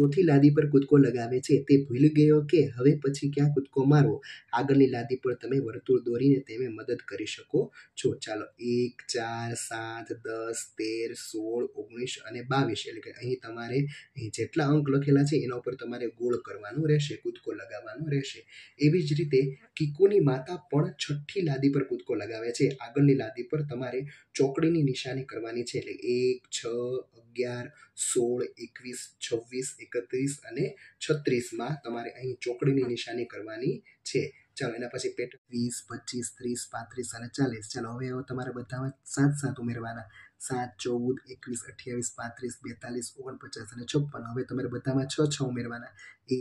ચોથી લાદી પર કૂદકો લગાવે છે તે ભૂલી ગયો કે હવે પછી ક્યાં કૂદકો મારવો આગળની લાદી પર તમે વર્તુળ દોરીને તેને મદદ કરી શકો છો ચાલો એક ચાર સાત દસ તેર સોળ ઓગણીસ અને બાવીસ એટલે કે અહીં તમારે અહીં જેટલા અંક લખેલા છે એના ઉપર તમારે ગોળ કરવાનું રહેશે કૂદકો લગાવવાનો રહેશે એવી જ રીતે કીકુની માતા પણ છઠ્ઠી લાદી પર કૂદકો લગાવે છે આગળની લાદી પર તમારે ચોકડીની નિશાની કરવાની છે એટલે એક છ અગિયાર સોળ એકવીસ છવ્વીસ એકત્રીસ અને છત્રીસમાં તમારે અહીં ચોકડીની નિશાની કરવાની છે ચાલો એના પછી પેટ વીસ પચીસ ત્રીસ પાંત્રીસ અને ચાલીસ ચાલો હવે તમારે બધામાં સાત સાત ઉમેરવાના સાત ચૌદ એકવીસ અઠ્યાવીસ પાંત્રીસ બેતાલીસ ઓગણપચાસ અને છપ્પન હવે તમારે બધામાં છ છ ઉમેરવાના એક